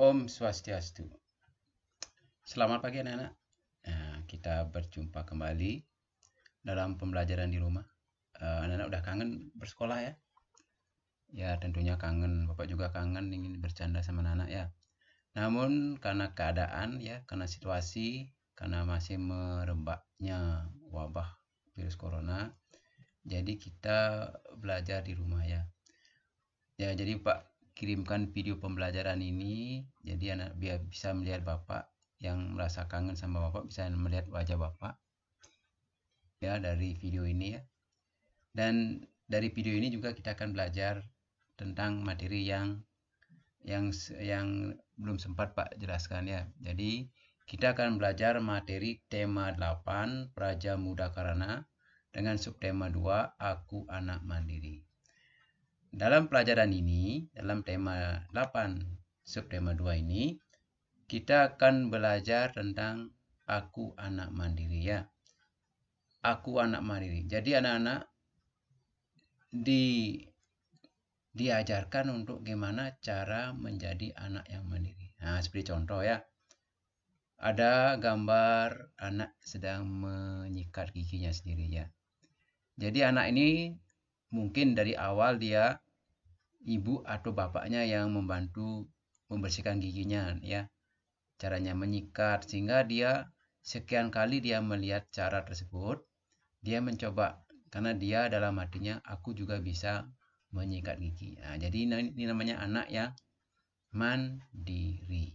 Om Swastiastu. Selamat pagi anak-anak. Nah, kita berjumpa kembali dalam pembelajaran di rumah. anak eh, anak-anak udah kangen bersekolah ya? Ya tentunya kangen. Bapak juga kangen ingin bercanda sama anak-anak ya. Namun karena keadaan ya, karena situasi, karena masih merebaknya wabah virus corona, jadi kita belajar di rumah ya. Ya jadi Pak kirimkan video pembelajaran ini jadi anak biar bisa melihat bapak yang merasa kangen sama bapak bisa melihat wajah bapak ya dari video ini ya dan dari video ini juga kita akan belajar tentang materi yang yang yang belum sempat Pak jelaskan ya. Jadi kita akan belajar materi tema 8 Praja Muda karena dengan subtema 2 Aku Anak Mandiri. Dalam pelajaran ini, dalam tema 8 subtema 2 ini, kita akan belajar tentang aku anak mandiri ya. Aku anak mandiri. Jadi anak-anak di diajarkan untuk gimana cara menjadi anak yang mandiri. Nah, seperti contoh ya. Ada gambar anak sedang menyikat giginya sendiri ya. Jadi anak ini mungkin dari awal dia ibu atau bapaknya yang membantu membersihkan giginya ya caranya menyikat sehingga dia sekian kali dia melihat cara tersebut dia mencoba karena dia dalam hatinya aku juga bisa menyikat gigi nah, jadi ini namanya anak ya mandiri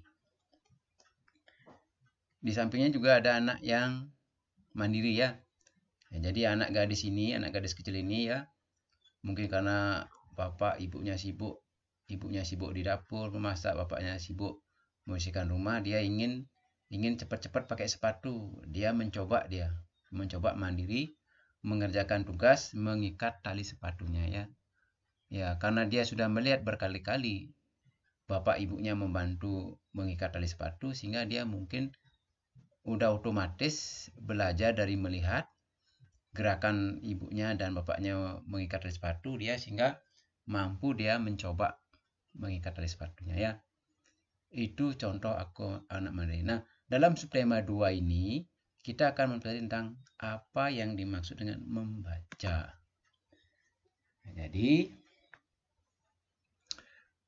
di sampingnya juga ada anak yang mandiri ya, ya jadi anak gadis ini anak gadis kecil ini ya mungkin karena bapak ibunya sibuk ibunya sibuk di dapur memasak bapaknya sibuk membersihkan rumah dia ingin ingin cepat-cepat pakai sepatu dia mencoba dia mencoba mandiri mengerjakan tugas mengikat tali sepatunya ya ya karena dia sudah melihat berkali-kali bapak ibunya membantu mengikat tali sepatu sehingga dia mungkin udah otomatis belajar dari melihat gerakan ibunya dan bapaknya mengikat tali sepatu dia sehingga mampu dia mencoba mengikat tali sepatunya ya. Itu contoh aku anak mandiri. Nah, dalam subtema 2 ini kita akan mempelajari tentang apa yang dimaksud dengan membaca. Jadi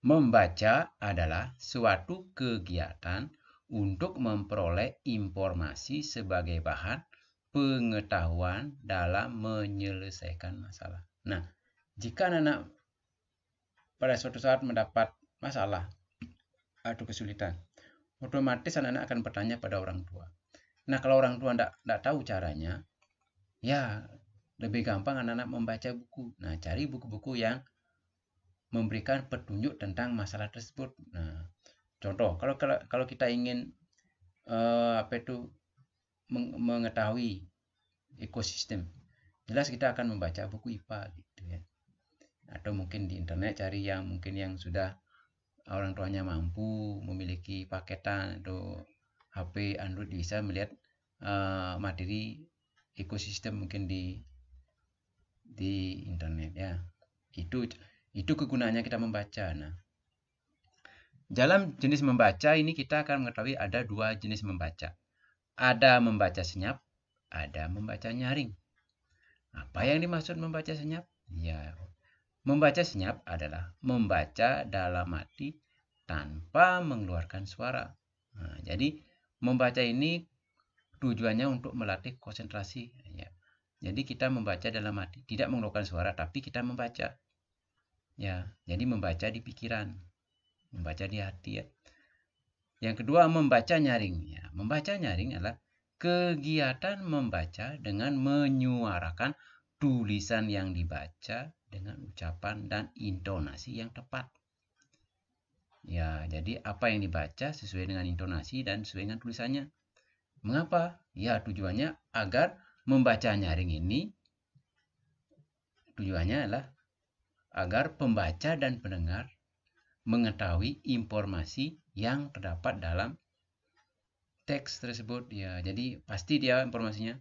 membaca adalah suatu kegiatan untuk memperoleh informasi sebagai bahan pengetahuan dalam menyelesaikan masalah. Nah, jika anak anak pada suatu saat mendapat masalah atau kesulitan, otomatis anak-anak akan bertanya pada orang tua. Nah, kalau orang tua tidak tahu caranya, ya lebih gampang anak-anak membaca buku. Nah, cari buku-buku yang memberikan petunjuk tentang masalah tersebut. Nah, contoh kalau kalau, kita ingin uh, apa itu mengetahui ekosistem jelas kita akan membaca buku IPA gitu ya atau mungkin di internet cari yang mungkin yang sudah orang tuanya mampu memiliki paketan atau HP Android bisa melihat uh, materi ekosistem mungkin di di internet ya itu itu kegunaannya kita membaca nah dalam jenis membaca ini kita akan mengetahui ada dua jenis membaca ada membaca senyap, ada membaca nyaring. Apa yang dimaksud membaca senyap? Ya, membaca senyap adalah membaca dalam hati tanpa mengeluarkan suara. Nah, jadi membaca ini tujuannya untuk melatih konsentrasi. Ya. Jadi kita membaca dalam hati, tidak mengeluarkan suara, tapi kita membaca. Ya, jadi membaca di pikiran, membaca di hati ya. Yang kedua, membaca nyaring. Ya, membaca nyaring adalah kegiatan membaca dengan menyuarakan tulisan yang dibaca dengan ucapan dan intonasi yang tepat. Ya, jadi apa yang dibaca sesuai dengan intonasi dan sesuai dengan tulisannya. Mengapa? Ya, tujuannya agar membaca nyaring ini tujuannya adalah agar pembaca dan pendengar mengetahui informasi yang terdapat dalam teks tersebut ya jadi pasti dia informasinya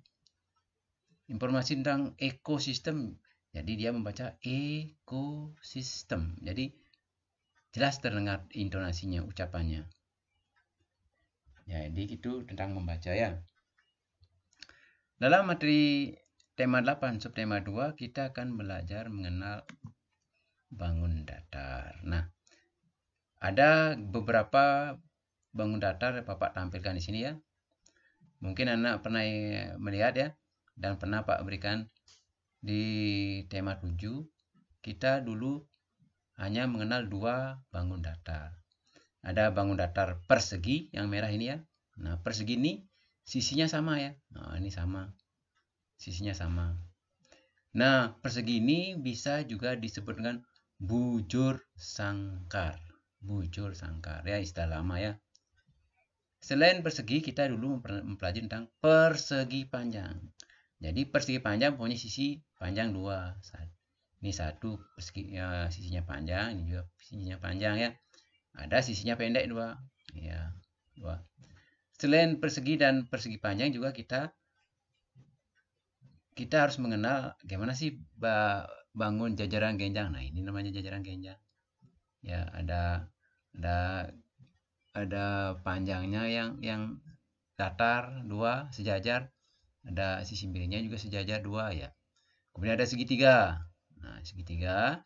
informasi tentang ekosistem jadi dia membaca ekosistem jadi jelas terdengar intonasinya ucapannya ya jadi itu tentang membaca ya dalam materi tema 8 subtema 2 kita akan belajar mengenal bangun datar nah ada beberapa bangun datar Bapak tampilkan di sini ya. Mungkin anak pernah melihat ya dan pernah Pak berikan di tema 7 kita dulu hanya mengenal dua bangun datar. Ada bangun datar persegi yang merah ini ya. Nah, persegi ini sisinya sama ya. Nah, ini sama. Sisinya sama. Nah, persegi ini bisa juga disebut dengan bujur sangkar muncul sangkar ya istilah lama ya selain persegi kita dulu mempelajari tentang persegi panjang jadi persegi panjang punya sisi panjang dua ini satu persegi ya, sisinya panjang ini juga sisinya panjang ya ada sisinya pendek dua ya dua selain persegi dan persegi panjang juga kita kita harus mengenal gimana sih bangun jajaran genjang nah ini namanya jajaran genjang ya ada ada ada panjangnya yang yang datar dua sejajar ada sisi miringnya juga sejajar dua ya kemudian ada segitiga nah segitiga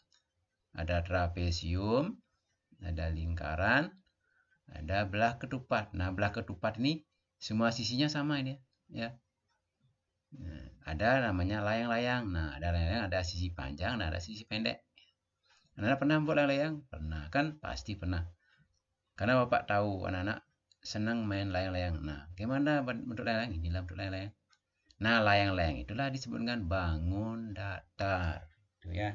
ada trapesium ada lingkaran ada belah ketupat nah belah ketupat ini semua sisinya sama ini ya nah, ada namanya layang-layang nah ada layang-layang ada sisi panjang nah ada sisi pendek Anda pernah membuat layang-layang? Pernah kan? Pasti pernah. Karena Bapak tahu anak-anak senang main layang-layang. Nah, gimana bentuk layang-layang? Inilah bentuk layang-layang. Nah, layang-layang itulah disebut dengan bangun datar. Itu ya.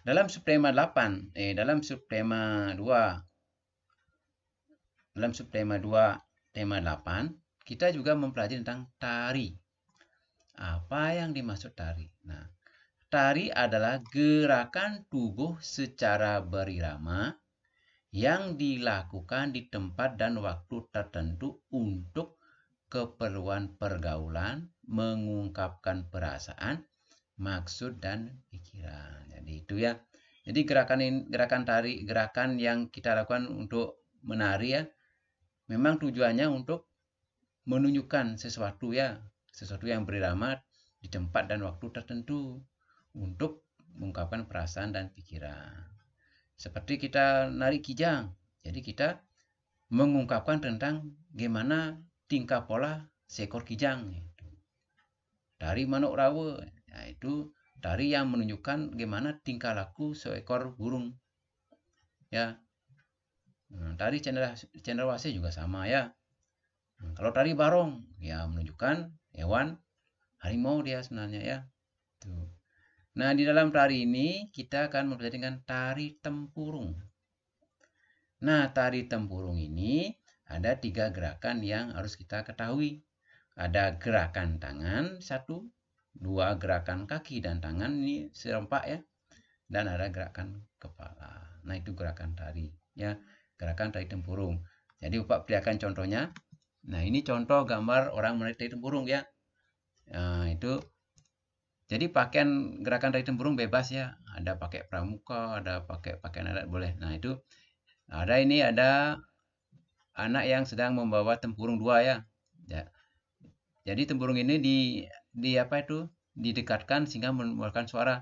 Dalam subtema 8, eh dalam subtema 2 dalam subtema 2 tema 8, kita juga mempelajari tentang tari. Apa yang dimaksud tari? Nah, tari adalah gerakan tubuh secara berirama yang dilakukan di tempat dan waktu tertentu untuk keperluan pergaulan, mengungkapkan perasaan, maksud dan pikiran. Jadi itu ya. Jadi gerakan gerakan tari, gerakan yang kita lakukan untuk menari ya, memang tujuannya untuk menunjukkan sesuatu ya, sesuatu yang berirama di tempat dan waktu tertentu untuk mengungkapkan perasaan dan pikiran. Seperti kita narik kijang. Jadi kita mengungkapkan tentang gimana tingkah pola seekor kijang. Gitu. Dari manuk rawa, yaitu dari yang menunjukkan gimana tingkah laku seekor burung. Ya, tari hmm, cendrawasih juga sama ya. Hmm, kalau dari barong, ya menunjukkan hewan harimau dia sebenarnya ya. Tuh. Nah, di dalam tari ini kita akan mempelajari dengan tari tempurung. Nah, tari tempurung ini ada tiga gerakan yang harus kita ketahui. Ada gerakan tangan, satu, dua gerakan kaki dan tangan, ini serempak ya. Dan ada gerakan kepala. Nah, itu gerakan tari. ya Gerakan tari tempurung. Jadi, Bapak perlihatkan contohnya. Nah, ini contoh gambar orang menarik tari tempurung ya. Nah, itu jadi pakaian gerakan dari Burung bebas ya. Ada pakai pramuka, ada pakai pakaian adat boleh. Nah itu ada ini ada anak yang sedang membawa tempurung dua ya. ya. Jadi tempurung ini di di apa itu didekatkan sehingga mengeluarkan suara.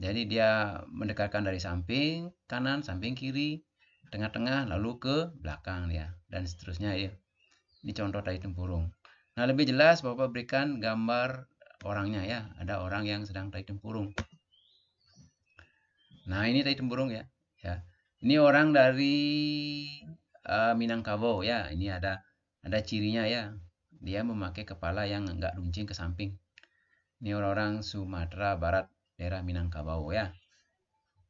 Jadi dia mendekatkan dari samping kanan, samping kiri, tengah-tengah, lalu ke belakang ya dan seterusnya ya. Ini contoh dari tempurung. Nah lebih jelas Bapak berikan gambar orangnya ya ada orang yang sedang tahi tempurung nah ini tahi tempurung ya ya ini orang dari uh, Minangkabau ya ini ada ada cirinya ya dia memakai kepala yang enggak runcing ke samping ini orang-orang Sumatera Barat daerah Minangkabau ya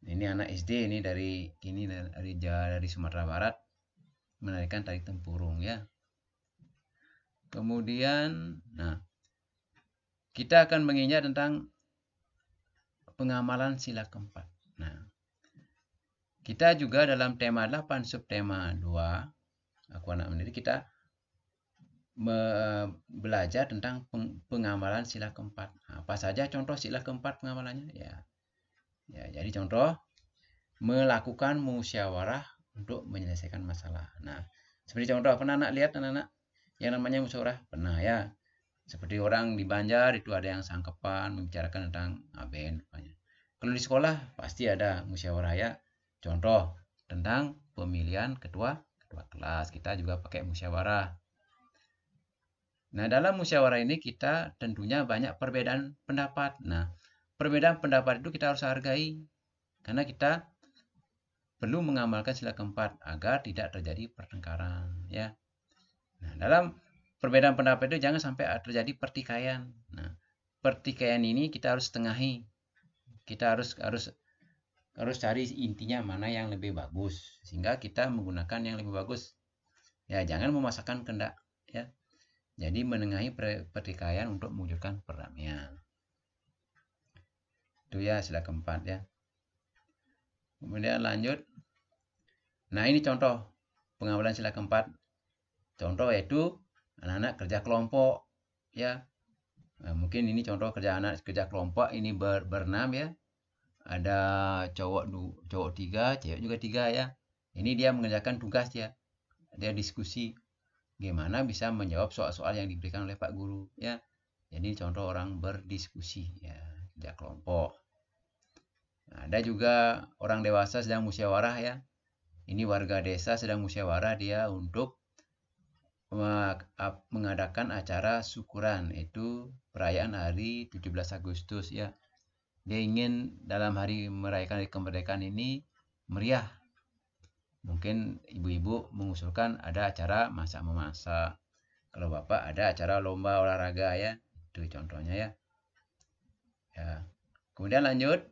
ini anak SD ini dari ini dari Jawa dari Sumatera Barat menarikan tarik tempurung ya kemudian nah kita akan menginjak tentang pengamalan sila keempat. Nah, kita juga dalam tema 8 subtema 2 aku anak mendidik kita belajar tentang peng pengamalan sila keempat. Nah, apa saja contoh sila keempat pengamalannya? Ya. Ya, jadi contoh melakukan musyawarah untuk menyelesaikan masalah. Nah, seperti contoh pernah anak lihat anak-anak yang namanya musyawarah? Pernah ya. Seperti orang di Banjar itu ada yang sangkepan membicarakan tentang ABN rupanya. Kalau di sekolah pasti ada musyawarah ya. Contoh tentang pemilihan ketua ketua kelas. Kita juga pakai musyawarah. Nah, dalam musyawarah ini kita tentunya banyak perbedaan pendapat. Nah, perbedaan pendapat itu kita harus hargai karena kita perlu mengamalkan sila keempat agar tidak terjadi pertengkaran ya. Nah, dalam perbedaan pendapat itu jangan sampai terjadi pertikaian. Nah, pertikaian ini kita harus tengahi. Kita harus harus harus cari intinya mana yang lebih bagus sehingga kita menggunakan yang lebih bagus. Ya, jangan memasakkan kendak ya. Jadi menengahi pertikaian untuk mewujudkan perdamaian. Itu ya sila keempat ya. Kemudian lanjut. Nah, ini contoh pengawalan sila keempat. Contoh yaitu anak-anak kerja kelompok ya nah, mungkin ini contoh kerja anak kerja kelompok ini ber, bernam ya ada cowok cowok tiga cewek juga tiga ya ini dia mengerjakan tugas ya dia diskusi gimana bisa menjawab soal-soal yang diberikan oleh pak guru ya jadi contoh orang berdiskusi ya kerja kelompok nah, ada juga orang dewasa sedang musyawarah ya ini warga desa sedang musyawarah dia untuk mengadakan acara syukuran itu perayaan hari 17 Agustus ya. Dia ingin dalam hari merayakan hari kemerdekaan ini meriah. Mungkin ibu-ibu mengusulkan ada acara masak memasak. Kalau bapak ada acara lomba olahraga ya. Itu contohnya ya. Ya. Kemudian lanjut.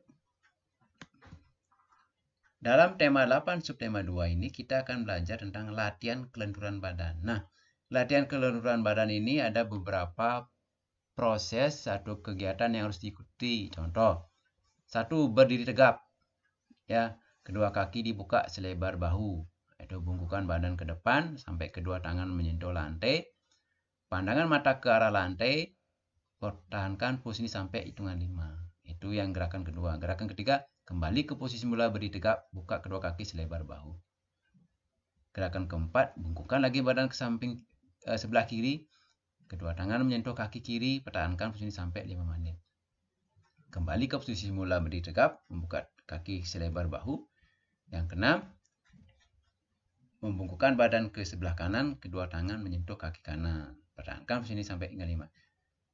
Dalam tema 8 subtema 2 ini kita akan belajar tentang latihan kelenturan badan. Nah, latihan kelenturan badan ini ada beberapa proses atau kegiatan yang harus diikuti. Contoh, satu berdiri tegap, ya, kedua kaki dibuka selebar bahu, itu bungkukan badan ke depan sampai kedua tangan menyentuh lantai, pandangan mata ke arah lantai, pertahankan posisi sampai hitungan lima. Itu yang gerakan kedua. Gerakan ketiga, kembali ke posisi mula berdiri tegap, buka kedua kaki selebar bahu. Gerakan keempat, bungkukan lagi badan ke samping eh, sebelah kiri. Kedua tangan menyentuh kaki kiri, pertahankan posisi sampai 5 menit. Kembali ke posisi mula berdiri tegap, membuka kaki selebar bahu. Yang keenam, membungkukkan badan ke sebelah kanan, kedua tangan menyentuh kaki kanan. Pertahankan posisi sampai hingga 5.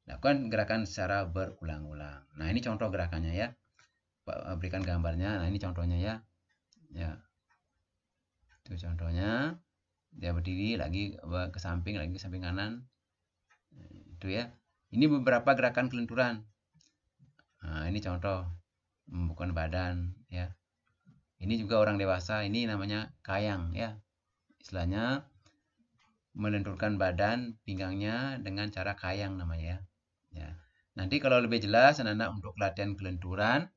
Lakukan gerakan secara berulang-ulang. Nah, ini contoh gerakannya ya. Eh, berikan gambarnya. Nah, ini contohnya ya. Ya. Itu contohnya dia berdiri lagi ke samping lagi ke samping kanan nah, itu ya ini beberapa gerakan kelenturan nah, ini contoh membukukan badan ya ini juga orang dewasa ini namanya kayang ya istilahnya melenturkan badan pinggangnya dengan cara kayang namanya ya, ya. nanti kalau lebih jelas anak-anak untuk latihan kelenturan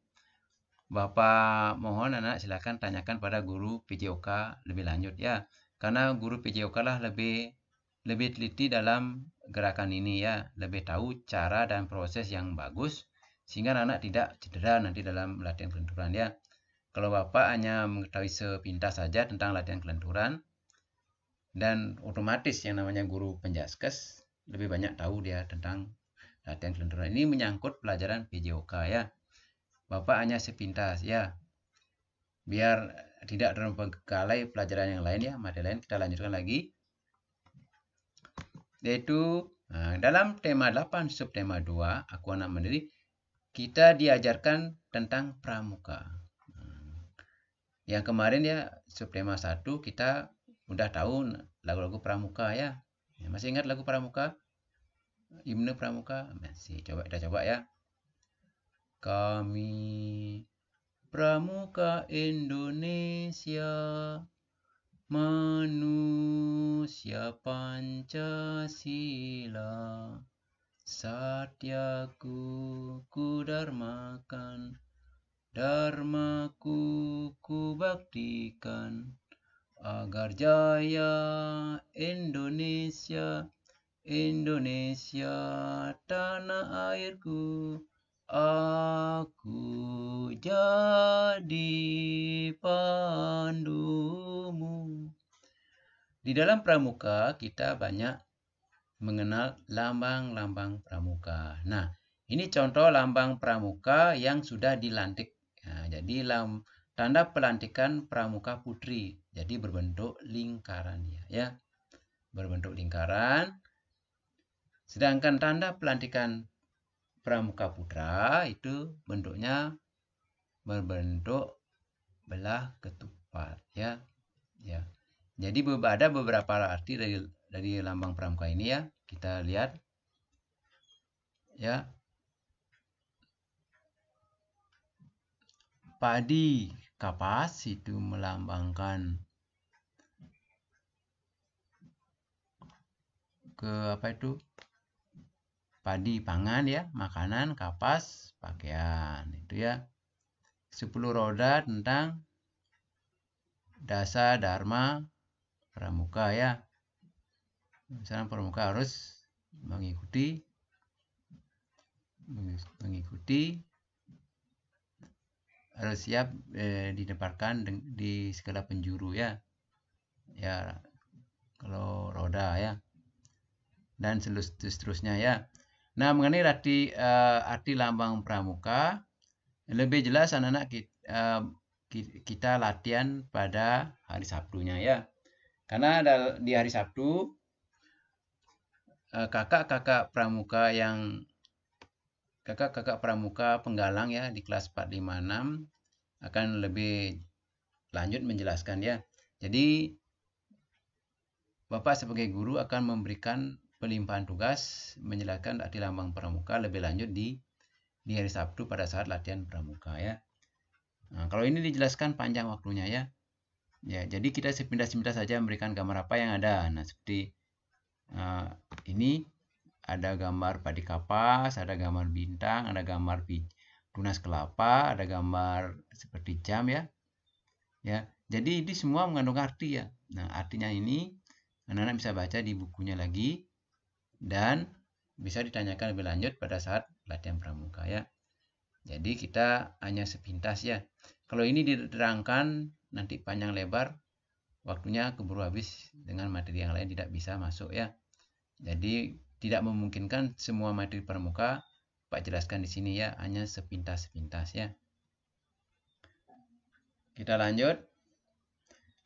Bapak mohon anak silakan tanyakan pada guru PJOK lebih lanjut ya. Karena guru PJOK lah lebih lebih teliti dalam gerakan ini ya, lebih tahu cara dan proses yang bagus sehingga anak tidak cedera nanti dalam latihan kelenturan ya. Kalau Bapak hanya mengetahui sepintas saja tentang latihan kelenturan dan otomatis yang namanya guru penjaskes lebih banyak tahu dia tentang latihan kelenturan. Ini menyangkut pelajaran PJOK ya. Bapak hanya sepintas ya. Biar tidak terbengkalai pelajaran yang lain ya, materi lain kita lanjutkan lagi. Yaitu nah, dalam tema 8 subtema 2 anak mandiri kita diajarkan tentang pramuka. Hmm. Yang kemarin ya subtema 1 kita udah tahu lagu-lagu pramuka ya. ya. Masih ingat lagu pramuka? imun pramuka? Masih coba kita coba ya. Kami Pramuka Indonesia Manusia Pancasila Satyaku kudarmakan Dharmaku baktikan, Agar jaya Indonesia Indonesia tanah airku Aku jadi pandumu. Di dalam pramuka kita banyak mengenal lambang-lambang pramuka. Nah, ini contoh lambang pramuka yang sudah dilantik. Nah, jadi lam, tanda pelantikan pramuka putri. Jadi berbentuk lingkaran ya. ya. Berbentuk lingkaran. Sedangkan tanda pelantikan Pramuka Putra itu bentuknya berbentuk belah ketupat ya. Ya. Jadi ada beberapa arti dari dari lambang pramuka ini ya. Kita lihat ya. Padi kapas itu melambangkan ke apa itu padi pangan ya, makanan, kapas, pakaian itu ya. 10 roda tentang dasa dharma pramuka ya. Misalnya pramuka harus mengikuti mengikuti harus siap eh, dideparkan di segala penjuru ya ya kalau roda ya dan seterusnya ya Nah, mengenai arti uh, eh, arti lambang pramuka lebih jelas anak-anak kita, uh, eh, kita latihan pada hari Sabtunya ya. Karena di hari Sabtu eh, kakak-kakak uh, pramuka yang kakak-kakak pramuka penggalang ya di kelas 456 akan lebih lanjut menjelaskan ya. Jadi Bapak sebagai guru akan memberikan Pelimpahan tugas menjelaskan arti lambang pramuka lebih lanjut di di hari Sabtu pada saat latihan pramuka ya. Nah, kalau ini dijelaskan panjang waktunya ya. Ya, jadi kita sepindah-pindah saja memberikan gambar apa yang ada. Nah, seperti uh, ini ada gambar padi kapas, ada gambar bintang, ada gambar tunas kelapa, ada gambar seperti jam ya. Ya, jadi ini semua mengandung arti ya. Nah, artinya ini anak-anak bisa baca di bukunya lagi dan bisa ditanyakan lebih lanjut pada saat latihan pramuka ya. Jadi kita hanya sepintas ya. Kalau ini diterangkan nanti panjang lebar waktunya keburu habis dengan materi yang lain tidak bisa masuk ya. Jadi tidak memungkinkan semua materi pramuka Pak jelaskan di sini ya, hanya sepintas-sepintas ya. Kita lanjut.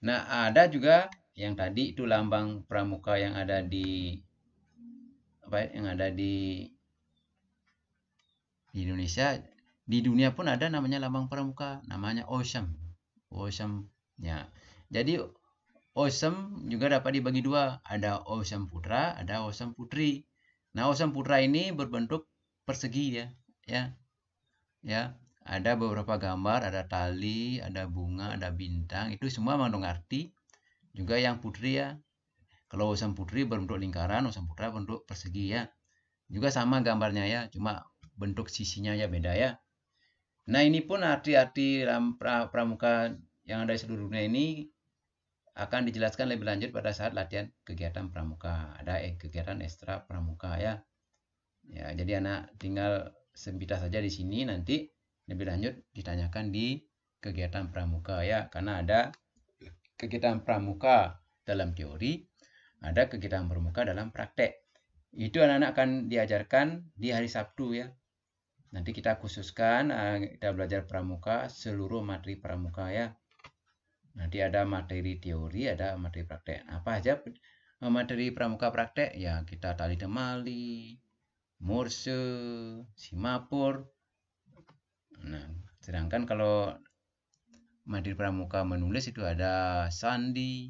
Nah, ada juga yang tadi itu lambang pramuka yang ada di apa ya, yang ada di di Indonesia di dunia pun ada namanya lambang pramuka namanya OSEM OSEM ya jadi OSEM juga dapat dibagi dua ada OSEM putra ada OSEM putri nah OSEM putra ini berbentuk persegi ya ya ya ada beberapa gambar ada tali ada bunga ada bintang itu semua mengandung arti juga yang putri ya kalau osam Putri berbentuk lingkaran, osam Putra berbentuk persegi ya. Juga sama gambarnya ya, cuma bentuk sisinya ya beda ya. Nah ini pun arti-arti pramuka yang ada di seluruh dunia ini akan dijelaskan lebih lanjut pada saat latihan kegiatan pramuka. Ada eh, kegiatan ekstra pramuka ya. Ya, jadi anak tinggal sempita saja di sini nanti lebih lanjut ditanyakan di kegiatan pramuka ya karena ada kegiatan pramuka dalam teori ada kegiatan bermuka dalam praktek. Itu anak-anak akan diajarkan di hari Sabtu ya. Nanti kita khususkan eh, kita belajar pramuka seluruh materi pramuka ya. Nanti ada materi teori, ada materi praktek. Apa aja eh, materi pramuka praktek? Ya kita tali temali, morse, simapur. Nah, sedangkan kalau materi pramuka menulis itu ada sandi,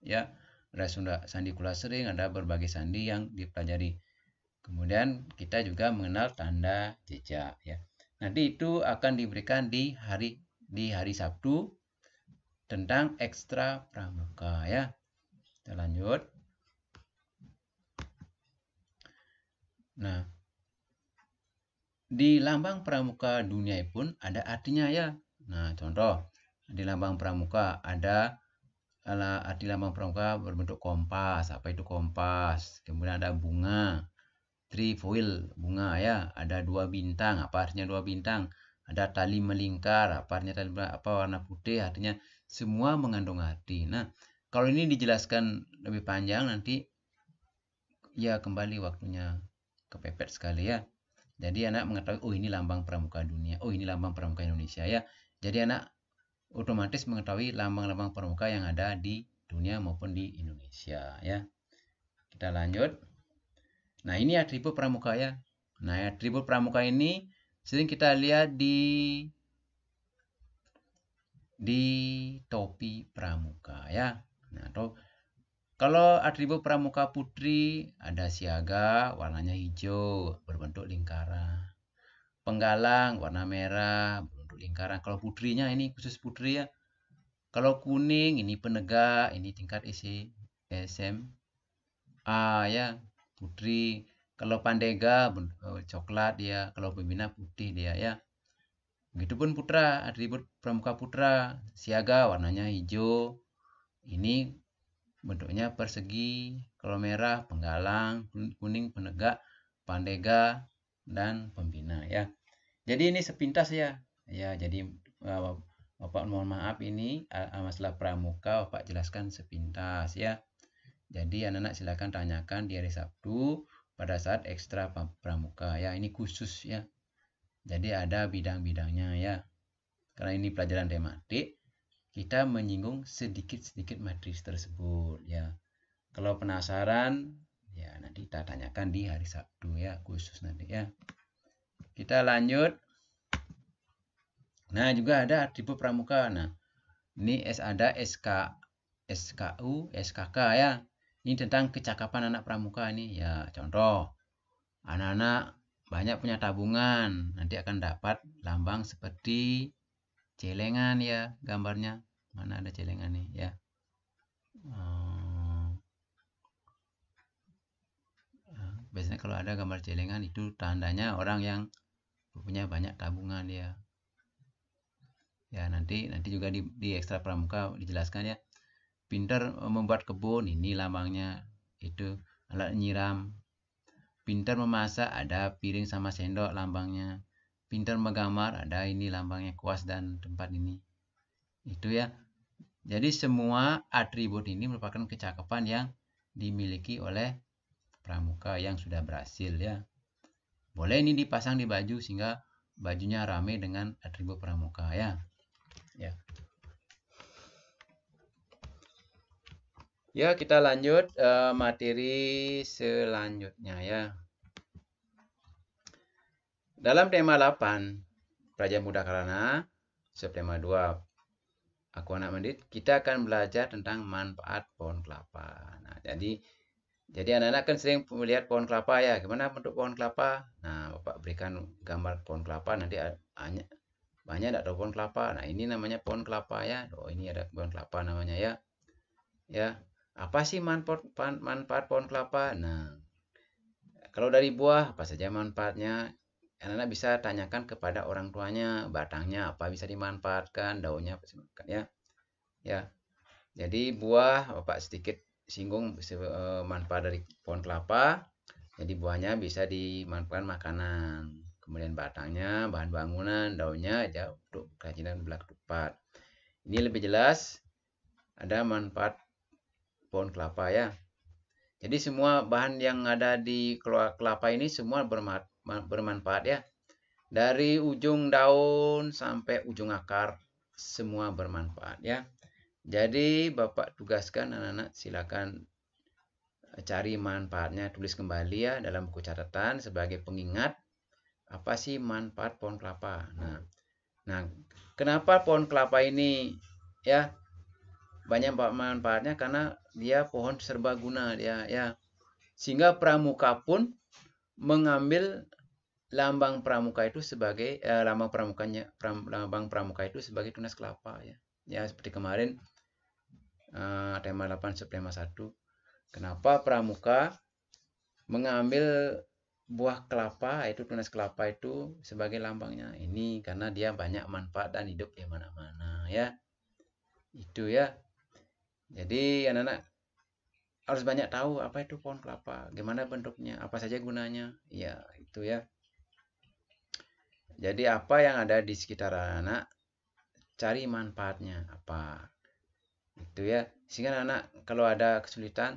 ya ada sandi kula sering, ada berbagai sandi yang dipelajari. Kemudian kita juga mengenal tanda jejak ya. Nanti itu akan diberikan di hari di hari Sabtu tentang ekstra pramuka ya. Kita lanjut. Nah, di lambang pramuka dunia pun ada artinya ya. Nah, contoh di lambang pramuka ada ala arti lambang pramuka berbentuk kompas. Apa itu kompas? Kemudian ada bunga. Trifoil bunga ya. Ada dua bintang. Apa artinya dua bintang? Ada tali melingkar. Apa artinya tali apa warna putih? Artinya semua mengandung arti. Nah, kalau ini dijelaskan lebih panjang nanti ya kembali waktunya kepepet sekali ya. Jadi anak mengetahui oh ini lambang pramuka dunia, oh ini lambang pramuka Indonesia ya. Jadi anak otomatis mengetahui lambang-lambang pramuka yang ada di dunia maupun di Indonesia ya. Kita lanjut. Nah, ini atribut pramuka ya. Nah, atribut pramuka ini sering kita lihat di di topi pramuka ya. Nah, atau kalau atribut pramuka putri ada siaga, warnanya hijau, berbentuk lingkaran. Penggalang warna merah, lingkaran. Kalau putrinya ini khusus putri ya. Kalau kuning ini penegak, ini tingkat isi e, Ah ya, putri. Kalau pandega eh, coklat dia, kalau pembina putih dia ya. Begitupun putra, atribut pramuka putra, siaga warnanya hijau. Ini bentuknya persegi, kalau merah penggalang, kuning penegak, pandega dan pembina ya. Jadi ini sepintas ya ya jadi eh, Bapak mohon maaf ini eh, eh, masalah pramuka Bapak jelaskan sepintas ya jadi anak-anak silakan tanyakan di hari Sabtu pada saat ekstra pramuka ya ini khusus ya jadi ada bidang-bidangnya ya karena ini pelajaran tematik kita menyinggung sedikit-sedikit materi tersebut ya kalau penasaran ya nanti kita tanyakan di hari Sabtu ya khusus nanti ya kita lanjut Nah, juga ada tipe pramuka. Nah, ini S ada SK SKU, SKK ya. Ini tentang kecakapan anak pramuka ini ya. Contoh, anak-anak banyak punya tabungan, nanti akan dapat lambang seperti celengan ya gambarnya. Mana ada celengan nih ya. Eh, eh, biasanya kalau ada gambar celengan itu tandanya orang yang punya banyak tabungan ya ya nanti nanti juga di, di ekstra pramuka dijelaskan ya pinter eh, membuat kebun ini lambangnya itu alat nyiram pinter memasak ada piring sama sendok lambangnya pinter menggambar ada ini lambangnya kuas dan tempat ini itu ya jadi semua atribut ini merupakan kecakapan yang dimiliki oleh pramuka yang sudah berhasil ya boleh ini dipasang di baju sehingga bajunya rame dengan atribut pramuka ya ya. Ya, kita lanjut uh, materi selanjutnya ya. Dalam tema 8, Praja Muda Karana, subtema 2, Aku Anak Mendit, kita akan belajar tentang manfaat pohon kelapa. Nah, jadi jadi anak-anak kan sering melihat pohon kelapa ya. Gimana bentuk pohon kelapa? Nah, Bapak berikan gambar pohon kelapa nanti banyak ada pohon kelapa nah ini namanya pohon kelapa ya oh ini ada pohon kelapa namanya ya ya apa sih manfaat manfaat pohon kelapa nah kalau dari buah apa saja manfaatnya anak-anak bisa tanyakan kepada orang tuanya batangnya apa bisa dimanfaatkan daunnya apa sih ya ya jadi buah bapak sedikit singgung eh, manfaat dari pohon kelapa jadi buahnya bisa dimanfaatkan makanan kemudian batangnya, bahan bangunan, daunnya aja untuk kerajinan belak tupat. Ini lebih jelas ada manfaat pohon kelapa ya. Jadi semua bahan yang ada di kelapa ini semua bermanfaat ya. Dari ujung daun sampai ujung akar semua bermanfaat ya. Jadi Bapak tugaskan anak-anak silakan eh, cari manfaatnya tulis kembali ya dalam buku catatan sebagai pengingat apa sih manfaat pohon kelapa. Nah, nah kenapa pohon kelapa ini ya banyak manfaatnya karena dia pohon serbaguna dia ya sehingga pramuka pun mengambil lambang pramuka itu sebagai eh, lambang pramukanya pram, lambang pramuka itu sebagai tunas kelapa ya ya seperti kemarin eh, tema 8 subtema 1 kenapa pramuka mengambil buah kelapa itu tunas kelapa itu sebagai lambangnya ini karena dia banyak manfaat dan hidup di mana-mana ya itu ya jadi anak-anak harus banyak tahu apa itu pohon kelapa gimana bentuknya apa saja gunanya ya itu ya jadi apa yang ada di sekitar anak cari manfaatnya apa itu ya sehingga anak, -anak kalau ada kesulitan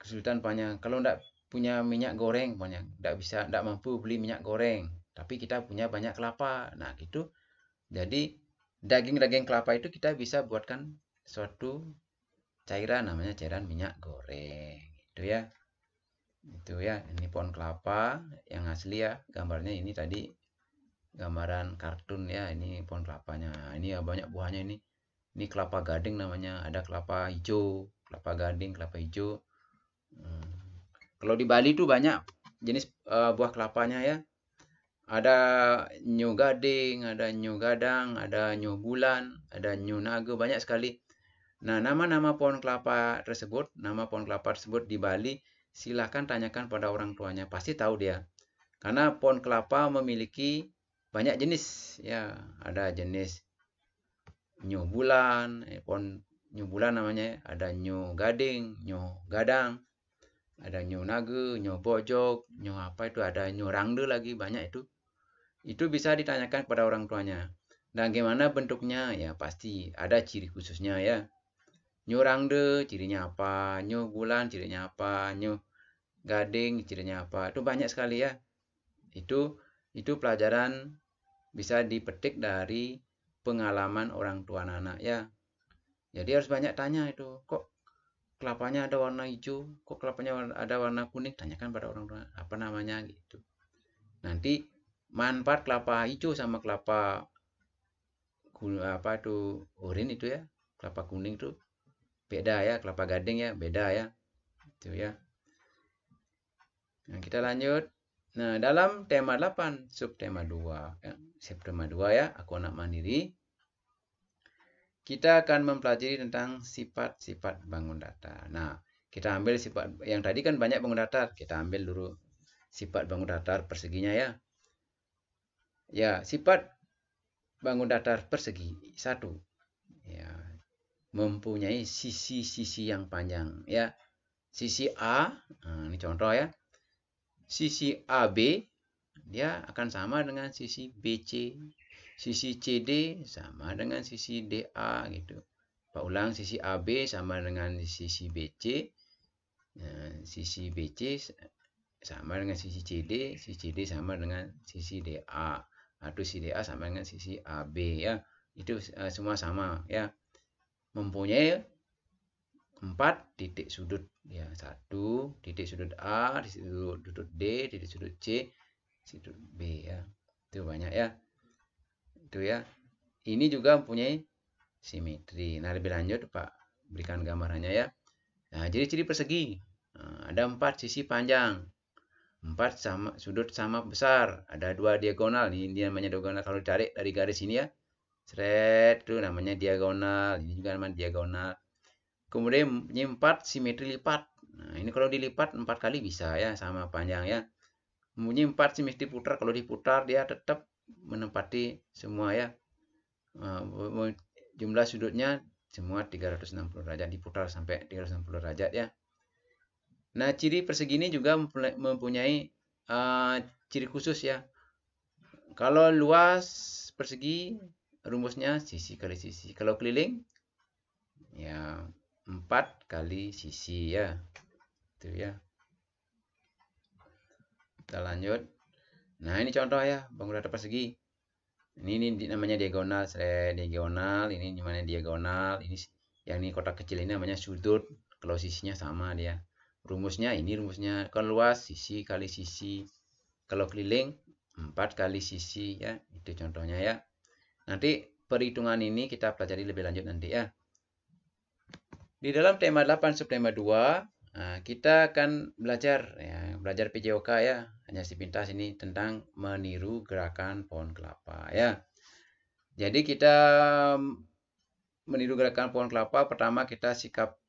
kesulitan banyak kalau tidak punya minyak goreng banyak tidak bisa tidak mampu beli minyak goreng tapi kita punya banyak kelapa nah gitu. jadi daging-daging kelapa itu kita bisa buatkan suatu cairan namanya cairan minyak goreng itu ya itu ya ini pohon kelapa yang asli ya gambarnya ini tadi gambaran kartun ya ini pohon kelapanya ini ya banyak buahnya ini ini kelapa gading namanya ada kelapa hijau kelapa gading kelapa hijau Hmm. Kalau di Bali itu banyak jenis uh, buah kelapanya ya. Ada nyu gading, ada nyu gadang, ada nyu bulan, ada nyu naga, banyak sekali. Nah, nama-nama pohon kelapa tersebut, nama pohon kelapa tersebut di Bali, silahkan tanyakan pada orang tuanya, pasti tahu dia. Karena pohon kelapa memiliki banyak jenis, ya, ada jenis nyu bulan, eh, pohon nyu bulan namanya, ya. ada nyu gading, nyu gadang, ada nyu naga, nyu bojok, nyu apa itu ada nyu rangde lagi banyak itu. Itu bisa ditanyakan kepada orang tuanya. Dan gimana bentuknya? Ya pasti ada ciri khususnya ya. Nyu rangde cirinya apa, Nyu bulan cirinya apa, Nyu gading cirinya apa. Itu banyak sekali ya. Itu itu pelajaran bisa dipetik dari pengalaman orang tua anak ya. Jadi harus banyak tanya itu. Kok kelapanya ada warna hijau, kok kelapanya ada warna kuning, tanyakan pada orang tua apa namanya gitu. Nanti manfaat kelapa hijau sama kelapa apa itu urin itu ya, kelapa kuning itu beda ya, kelapa gading ya, beda ya. Itu ya. Nah, kita lanjut. Nah, dalam tema 8, subtema 2 ya. Subtema 2 ya, aku anak mandiri kita akan mempelajari tentang sifat-sifat bangun data. Nah, kita ambil sifat yang tadi kan banyak bangun data, Kita ambil dulu sifat bangun data perseginya ya. Ya, sifat bangun data persegi satu. Ya, mempunyai sisi-sisi yang panjang ya. Sisi A, nah, ini contoh ya. Sisi AB dia akan sama dengan sisi BC Sisi CD sama dengan sisi DA gitu. Pak ulang sisi AB sama dengan sisi BC. Nah, sisi BC sama dengan sisi CD, sisi CD sama dengan sisi DA. Atau sisi DA sama dengan sisi AB ya. Itu uh, semua sama ya. Mempunyai empat titik sudut ya satu titik sudut A titik sudut D titik sudut C sudut B ya itu banyak ya itu ya. Ini juga mempunyai simetri. Nah, lebih lanjut Pak berikan gambarannya ya. Nah, jadi ciri persegi nah, ada empat sisi panjang, empat sama sudut sama besar, ada dua diagonal. Ini, ini namanya diagonal kalau ditarik dari garis ini ya. Seret itu namanya diagonal. Ini juga namanya diagonal. Kemudian ini empat simetri lipat. Nah, ini kalau dilipat empat kali bisa ya sama panjang ya. Mempunyai empat simetri putar. Kalau diputar dia tetap menempati semua ya eh, jumlah sudutnya semua 360 derajat diputar sampai 360 derajat ya. Nah, ciri persegi ini juga mempunyai uh, ciri khusus ya. Kalau luas persegi rumusnya sisi kali sisi. Kalau keliling ya 4 kali sisi ya. Itu ya. Kita lanjut. Nah, ini contoh ya, bangunan persegi. Ini, ini namanya diagonal, saya diagonal, ini namanya diagonal, ini yang ini kotak kecil ini namanya sudut, kalau sisinya sama dia. Rumusnya ini rumusnya kan luas sisi kali sisi. Kalau keliling 4 kali sisi ya, itu contohnya ya. Nanti perhitungan ini kita pelajari lebih lanjut nanti ya. Di dalam tema 8 subtema 2 Nah, kita akan belajar ya, belajar PJOK ya, hanya sepintas ini tentang meniru gerakan pohon kelapa ya. Jadi kita mm, meniru gerakan pohon kelapa, pertama kita sikap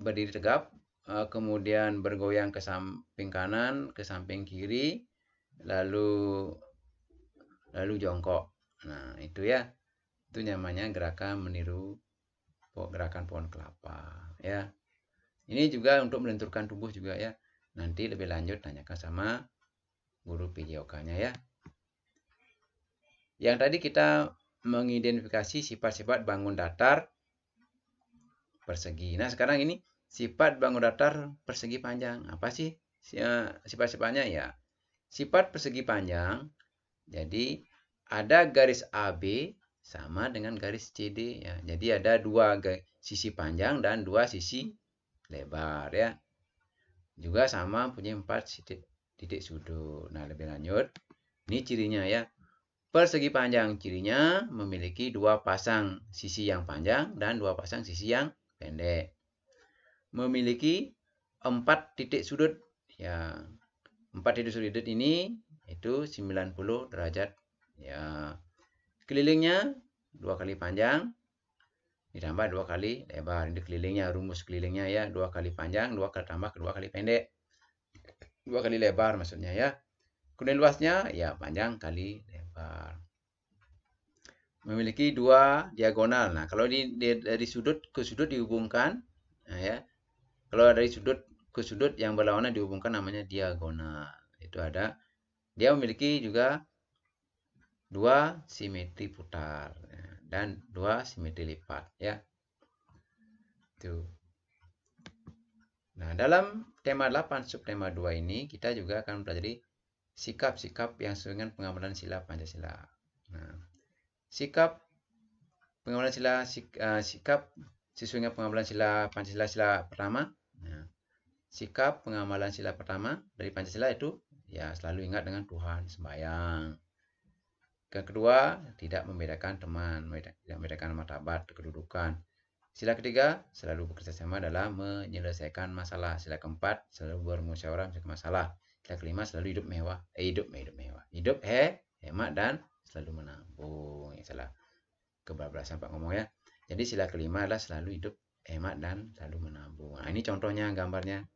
berdiri tegap, e, kemudian bergoyang ke samping kanan, ke samping kiri, lalu lalu jongkok. Nah, itu ya. Itu namanya gerakan meniru gerakan pohon kelapa ya. Ini juga untuk melenturkan tubuh juga ya. Nanti lebih lanjut tanyakan sama guru PJOK-nya ya. Yang tadi kita mengidentifikasi sifat-sifat bangun datar persegi. Nah, sekarang ini sifat bangun datar persegi panjang. Apa sih eh, sifat-sifatnya ya? Sifat persegi panjang. Jadi ada garis AB sama dengan garis CD ya. Jadi ada dua sisi panjang dan dua sisi lebar ya juga sama punya empat titik, titik sudut nah lebih lanjut ini cirinya ya persegi panjang cirinya memiliki dua pasang sisi yang panjang dan dua pasang sisi yang pendek memiliki empat titik sudut ya empat titik sudut ini itu 90 derajat ya kelilingnya dua kali panjang ditambah dua kali lebar di kelilingnya rumus kelilingnya ya dua kali panjang dua kali tambah dua kali pendek dua kali lebar maksudnya ya kemudian luasnya ya panjang kali lebar memiliki dua diagonal nah kalau di, di dari sudut ke sudut dihubungkan nah ya kalau dari sudut ke sudut yang berlawanan dihubungkan namanya diagonal itu ada dia memiliki juga dua simetri putar nah dan dua simetri lipat ya. Tuh. Nah, dalam tema 8 subtema 2 ini kita juga akan mempelajari sikap-sikap yang sesuai dengan pengamalan sila Pancasila. Nah, sikap pengamalan sila sik, uh, sikap sesuai dengan pengamalan sila Pancasila sila pertama. Nah, sikap pengamalan sila pertama dari Pancasila itu ya selalu ingat dengan Tuhan sembahyang yang kedua, tidak membedakan teman, tidak membedakan martabat, kedudukan. Sila ketiga, selalu bekerja sama dalam menyelesaikan masalah. Sila keempat, selalu bermusyawarah menyelesaikan masalah. Sila kelima, selalu hidup mewah. Eh, hidup, hidup mewah. Hidup he, hemat dan selalu menabung. Ya, salah. Kebablasan Pak ngomong ya. Jadi sila kelima adalah selalu hidup hemat dan selalu menabung. Nah, ini contohnya gambarnya.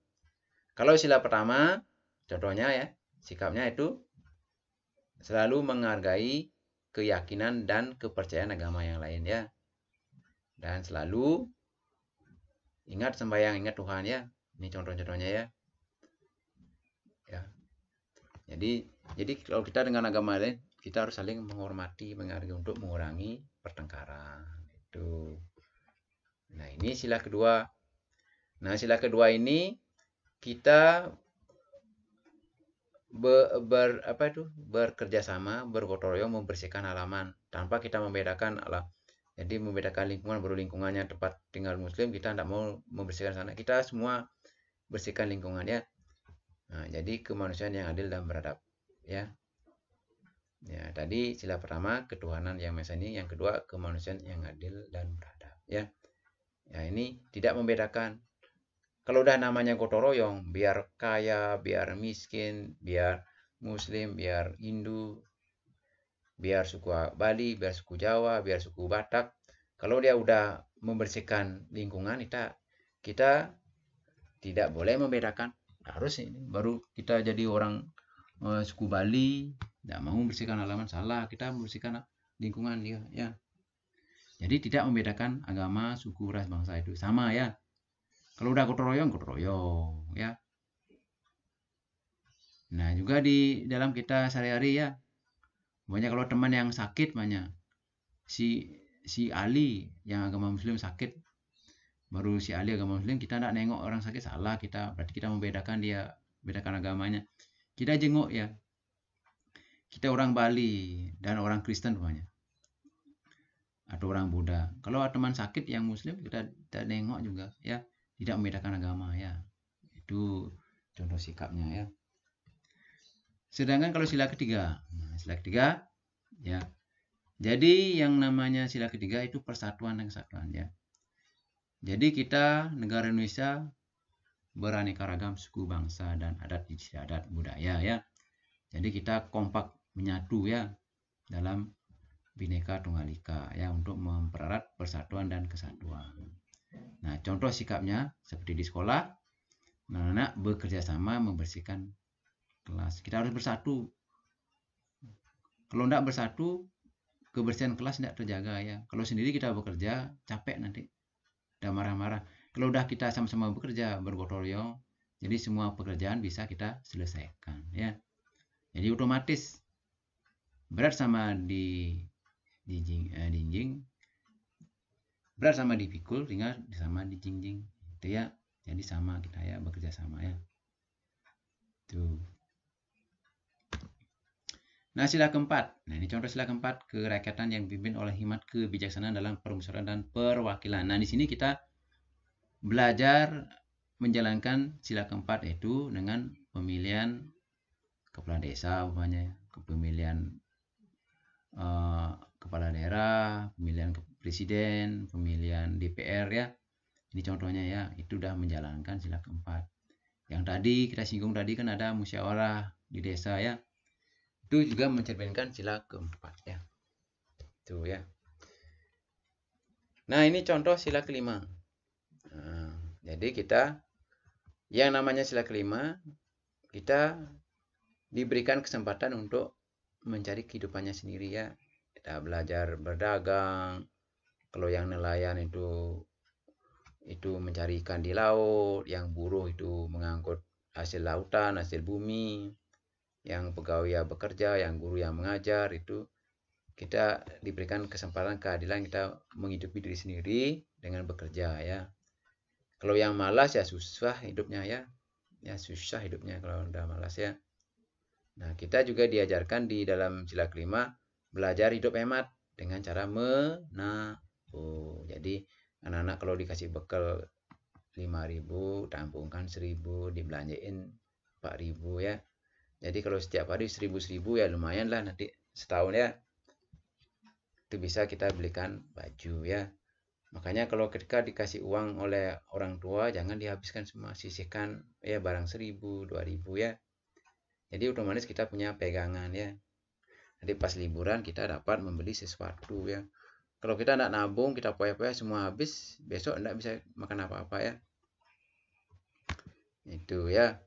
Kalau sila pertama, contohnya ya, sikapnya itu selalu menghargai keyakinan dan kepercayaan agama yang lain ya. Dan selalu ingat sembahyang, ingat Tuhan ya. Ini contoh-contohnya ya. Ya. Jadi jadi kalau kita dengan agama lain, kita harus saling menghormati, menghargai untuk mengurangi pertengkaran. Itu. Nah, ini sila kedua. Nah, sila kedua ini kita be, ber apa itu bekerja sama bergotong royong membersihkan halaman tanpa kita membedakan ala jadi membedakan lingkungan baru lingkungannya tempat tinggal muslim kita tidak mau membersihkan sana kita semua bersihkan lingkungannya nah, jadi kemanusiaan yang adil dan beradab ya ya tadi sila pertama ketuhanan yang mesa ini yang kedua kemanusiaan yang adil dan beradab ya ya ini tidak membedakan kalau udah namanya gotong royong, biar kaya, biar miskin, biar muslim, biar Hindu, biar suku Bali, biar suku Jawa, biar suku Batak, kalau dia udah membersihkan lingkungan kita kita tidak boleh membedakan harus ini baru kita jadi orang uh, suku Bali tidak mau membersihkan halaman salah kita membersihkan lingkungan dia, ya jadi tidak membedakan agama suku ras bangsa itu sama ya kalau udah gotong royong, gotong royong ya. Nah, juga di dalam kita sehari-hari ya. Banyak kalau teman yang sakit banyak. Si si Ali yang agama muslim sakit. Baru si Ali agama muslim kita tidak nengok orang sakit salah kita berarti kita membedakan dia bedakan agamanya. Kita jenguk ya. Kita orang Bali dan orang Kristen banyak atau orang Buddha. Kalau teman sakit yang Muslim kita, kita nengok juga ya tidak membedakan agama ya itu contoh sikapnya ya sedangkan kalau sila ketiga nah, sila ketiga ya jadi yang namanya sila ketiga itu persatuan dan kesatuan ya jadi kita negara Indonesia beraneka ragam suku bangsa dan adat istiadat budaya ya jadi kita kompak menyatu ya dalam bineka tunggal ika ya untuk mempererat persatuan dan kesatuan Nah, contoh sikapnya seperti di sekolah, anak-anak bekerja sama membersihkan kelas. Kita harus bersatu. Kalau tidak bersatu, kebersihan kelas tidak terjaga ya. Kalau sendiri kita bekerja, capek nanti. Dan marah-marah. Kalau udah kita sama-sama bekerja, bergotong royong, jadi semua pekerjaan bisa kita selesaikan ya. Jadi otomatis berat sama di dinding. eh, dinding berat sama dipikul ringan sama dijingjing itu ya jadi sama kita ya bekerja sama ya tuh nah sila keempat nah ini contoh sila keempat kerakyatan yang dipimpin oleh himat kebijaksanaan dalam permusyawaratan dan perwakilan nah di sini kita belajar menjalankan sila keempat yaitu dengan pemilihan kepala desa umpamanya kepemilihan uh, eh, kepala daerah pemilihan ke presiden, pemilihan DPR ya. Ini contohnya ya, itu sudah menjalankan sila keempat. Yang tadi kita singgung tadi kan ada musyawarah di desa ya. Itu juga mencerminkan sila keempat ya. Itu ya. Nah, ini contoh sila kelima. Nah, jadi kita yang namanya sila kelima kita diberikan kesempatan untuk mencari kehidupannya sendiri ya. Kita belajar berdagang, kalau yang nelayan itu itu mencari ikan di laut, yang buruh itu mengangkut hasil lautan, hasil bumi, yang pegawai yang bekerja, yang guru yang mengajar itu kita diberikan kesempatan keadilan kita menghidupi diri sendiri dengan bekerja ya. Kalau yang malas ya susah hidupnya ya. Ya susah hidupnya kalau udah malas ya. Nah, kita juga diajarkan di dalam sila kelima belajar hidup hemat dengan cara mena Oh, jadi anak-anak kalau dikasih bekal 5000 tampungkan 1000 dibelanjain 4000 ya. Jadi kalau setiap hari 1000-1000 ya lumayan lah nanti setahun ya. Itu bisa kita belikan baju ya. Makanya kalau ketika dikasih uang oleh orang tua jangan dihabiskan semua, sisihkan ya barang 1000, 2000 ya. Jadi otomatis kita punya pegangan ya. Nanti pas liburan kita dapat membeli sesuatu ya kalau kita tidak nabung kita poya-poya semua habis besok tidak bisa makan apa-apa ya itu ya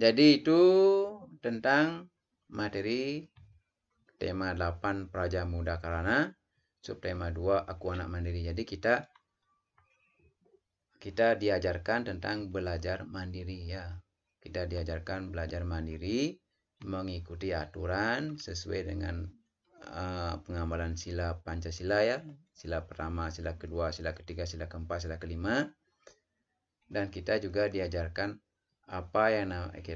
jadi itu tentang materi tema 8 Praja Muda Karana subtema 2 Aku Anak Mandiri jadi kita kita diajarkan tentang belajar mandiri ya kita diajarkan belajar mandiri mengikuti aturan sesuai dengan Eh, pengamalan sila Pancasila ya. Hmm. Sila pertama, sila kedua, sila ketiga, sila keempat, sila kelima. Dan kita juga diajarkan apa yang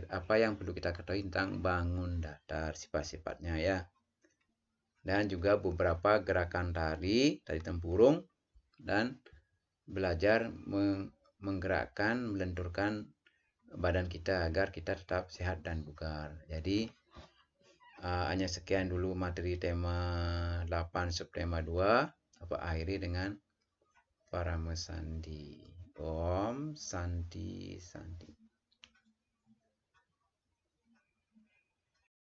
apa yang perlu kita ketahui tentang bangun datar sifat-sifatnya ya. Dan juga beberapa gerakan tari, tari tempurung dan belajar menggerakkan, melenturkan badan kita agar kita tetap sehat dan bugar. Jadi uh, hanya sekian dulu materi tema 8 subtema 2 apa akhiri dengan para mesandi om Sandi Sandi.